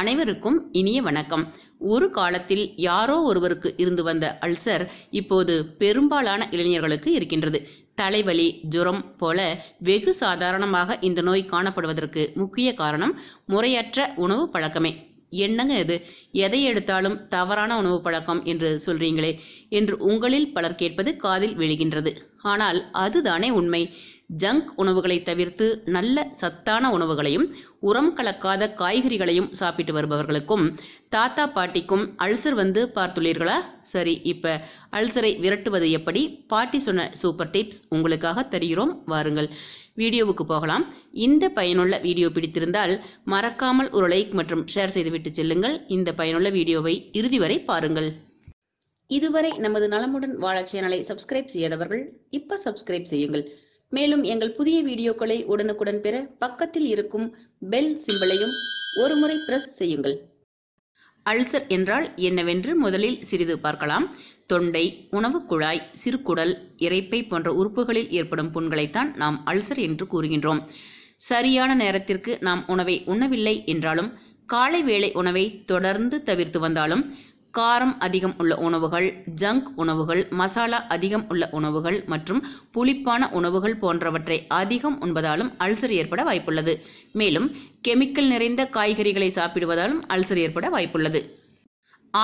அனைவருக்கும் இனிய வணக்கம் ஒரு காலத்தில் யாரோ ஒருவருக்கு இருந்து வந்த அல்சர் இப்போது பெரும்பாலான இளைஞர்களுக்கு இருக்கின்றது தலைவலி ஜுரம் போல வெகு சாதாரணமாக இந்த நோய் காணப்படுவதற்கு முக்கிய காரணம் முறையற்ற உணவு பழக்கமே என்னங்க இது எதை எடுத்தாலும் தவறான உணவு பழக்கம் என்று சொல்றீங்களே என்று உங்களில் பலர் கேட்பது காதில் விழுகின்றது ஆனால் அதுதானே உண்மை ஜங்க் உணவுகளை தவிர்த்து நல்ல சத்தான உணவுகளையும் உரம் கலக்காத காய்கறிகளையும் சாப்பிட்டு வருபவர்களுக்கும் தாத்தா பாட்டிக்கும் அல்சர் வந்து பார்த்துள்ளீர்களா சரி இப்ப அல்சரை விரட்டுவது எப்படி பாட்டி சொன்ன சூப்பர் டிப்ஸ் உங்களுக்காக தருகிறோம் வாருங்கள் வீடியோவுக்கு போகலாம் இந்த பயனுள்ள வீடியோ பிடித்திருந்தால் மறக்காமல் ஒரு லைக் மற்றும் ஷேர் செய்துவிட்டு செல்லுங்கள் இந்த பயனுள்ள வீடியோவை இறுதி வரை பாருங்கள் இதுவரை நமது நலமுடன் வாழ சேனலை சப்ஸ்கிரைப் செய்யாதவர்கள் இப்ப சப்ஸ்கிரைப் செய்யுங்கள் மேலும் எங்கள் புதிய வீடியோக்களை உடனுக்குடன் பெற பக்கத்தில் இருக்கும் பெல் சிம்பிளையும் ஒருமுறை பிரஸ் செய்யுங்கள் அல்சர் என்றால் என்னவென்று முதலில் சிறிது பார்க்கலாம் தொண்டை உணவு குழாய் சிறுகுடல் இறைப்பை போன்ற உறுப்புகளில் ஏற்படும் புண்களைத்தான் நாம் அல்சர் என்று கூறுகின்றோம் சரியான நேரத்திற்கு நாம் உணவை உண்ணவில்லை என்றாலும் காலை வேளை உணவை தொடர்ந்து தவிர்த்து வந்தாலும் காரம் அதிகம் உள்ள உணவுகள் ஜங்க் உணவுகள் மசாலா அதிகம் உள்ள உணவுகள் மற்றும் புளிப்பான உணவுகள் போன்றவற்றை அதிகம் உண்பதாலும் அல்சர் ஏற்பட வாய்ப்புள்ளது மேலும் கெமிக்கல் நிறைந்த காய்கறிகளை சாப்பிடுவதாலும் அல்சர் ஏற்பட வாய்ப்புள்ளது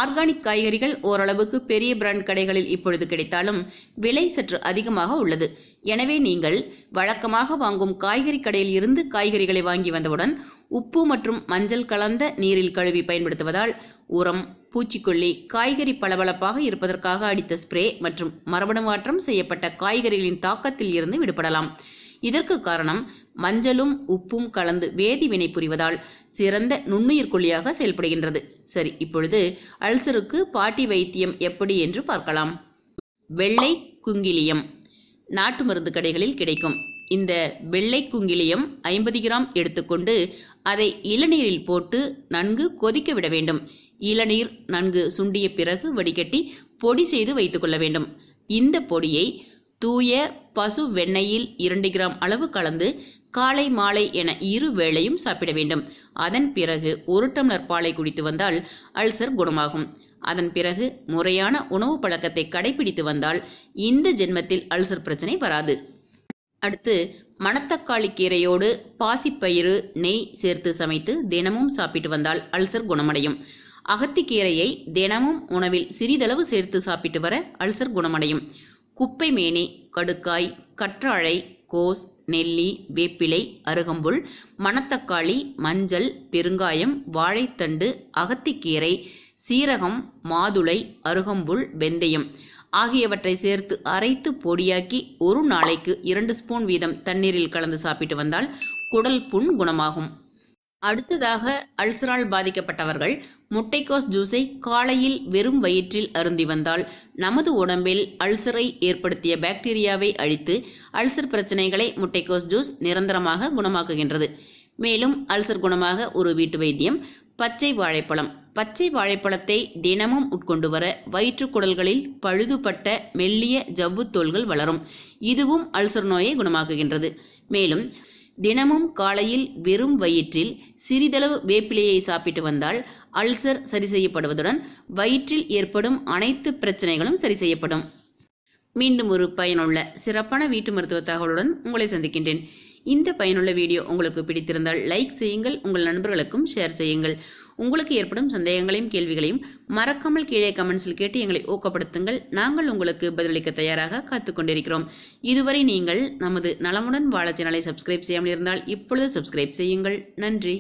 ஆர்கானிக் காய்கறிகள் ஓரளவுக்கு பெரிய பிராண்ட் கடைகளில் இப்பொழுது கிடைத்தாலும் விலை சற்று அதிகமாக உள்ளது எனவே நீங்கள் வழக்கமாக வாங்கும் காய்கறி கடையில் இருந்து காய்கறிகளை வாங்கி வந்தவுடன் உப்பு மற்றும் மஞ்சள் கலந்த நீரில் கழுவி பயன்படுத்துவதால் உரம் பூச்சிக்கொல்லி காய்கறி பளபளப்பாக இருப்பதற்காக அடித்த ஸ்ப்ரே மற்றும் மரபணு மாற்றம் செய்யப்பட்ட காய்கறிகளின் தாக்கத்தில் இருந்து விடுபடலாம் இதற்கு காரணம் மஞ்சளும் உப்பும் கலந்து வேதி வினை புரிவதால் சிறந்த நுண்ணுயிர் கொல்லியாக செயல்படுகின்றது சரி இப்பொழுது அல்சருக்கு பாட்டி வைத்தியம் எப்படி என்று பார்க்கலாம் வெள்ளை குங்கிலியம் நாட்டு மருந்து கடைகளில் கிடைக்கும் இந்த வெள்ளை குங்கிலியம் ஐம்பது கிராம் எடுத்துக்கொண்டு அதை இளநீரில் போட்டு நன்கு கொதிக்க விட வேண்டும் இளநீர் நன்கு சுண்டிய பிறகு வடிகட்டி பொடி செய்து வைத்துக்கொள்ள வேண்டும் இந்த பொடியை தூய பசு வெண்ணெயில் இரண்டு கிராம் அளவு கலந்து காலை மாலை என இரு வேளையும் சாப்பிட வேண்டும் அதன் பிறகு ஒரு டம்ளர் பாலை குடித்து வந்தால் அல்சர் குணமாகும் அதன் பிறகு முறையான உணவு பழக்கத்தை கடைபிடித்து வந்தால் இந்த ஜென்மத்தில் அல்சர் பிரச்சனை வராது அடுத்து மணத்தக்காளி கீரையோடு பாசிப்பயிறு நெய் சேர்த்து சமைத்து தினமும் சாப்பிட்டு வந்தால் அல்சர் குணமடையும் அகத்திக்கீரையை தினமும் உணவில் சிறிதளவு சேர்த்து சாப்பிட்டு வர அல்சர் குணமடையும் குப்பை மேனி கடுக்காய் கற்றாழை கோஸ் நெல்லி வேப்பிலை அருகம்புல் மணத்தக்காளி மஞ்சள் பெருங்காயம் வாழைத்தண்டு அகத்திக்கீரை சீரகம் மாதுளை அருகம்புல் வெந்தயம் ஆகியவற்றை சேர்த்து அரைத்து பொடியாக்கி ஒரு நாளைக்கு இரண்டு ஸ்பூன் வீதம் தண்ணீரில் கலந்து சாப்பிட்டு வந்தால் குடல் புண் குணமாகும் அடுத்ததாக அல்சரால் பாதிக்கப்பட்டவர்கள் முட்டைக்கோஸ் ஜூஸை காலையில் வெறும் வயிற்றில் அருந்தி வந்தால் நமது உடம்பில் அல்சரை ஏற்படுத்திய பாக்டீரியாவை அழித்து அல்சர் பிரச்சனைகளை முட்டைக்கோஸ் ஜூஸ் நிரந்தரமாக குணமாக்குகின்றது மேலும் அல்சர் குணமாக ஒரு வீட்டு வைத்தியம் பச்சை வாழைப்பழம் பச்சை வாழைப்பழத்தை தினமும் உட்கொண்டு வர வயிற்றுக்குடல்களில் பழுதுபட்ட மெல்லிய ஜவ்வு தோள்கள் வளரும் இதுவும் அல்சர் நோயை குணமாக்குகின்றது மேலும் தினமும் காலையில் வெறும் வயிற்றில் சிறிதளவு வேப்பிலையை சாப்பிட்டு வந்தால் அல்சர் சரி செய்யப்படுவதுடன் வயிற்றில் ஏற்படும் அனைத்து பிரச்சனைகளும் சரி செய்யப்படும் மீண்டும் ஒரு பயனுள்ள சிறப்பான வீட்டு மருத்துவ தகவலுடன் உங்களை சந்திக்கின்றேன் இந்த பயனுள்ள வீடியோ உங்களுக்கு பிடித்திருந்தால் லைக் செய்யுங்கள் உங்கள் நண்பர்களுக்கும் ஷேர் செய்யுங்கள் உங்களுக்கு ஏற்படும் சந்தேகங்களையும் கேள்விகளையும் மறக்காமல் கீழே கமெண்ட்ஸில் கேட்டு எங்களை ஊக்கப்படுத்துங்கள் நாங்கள் உங்களுக்கு பதிலளிக்க தயாராக காத்துக்கொண்டிருக்கிறோம் இதுவரை நீங்கள் நமது நலமுடன் வாழ சேனலை சப்ஸ்கிரைப் செய்யாமல் இருந்தால் இப்பொழுது சப்ஸ்கிரைப் செய்யுங்கள் நன்றி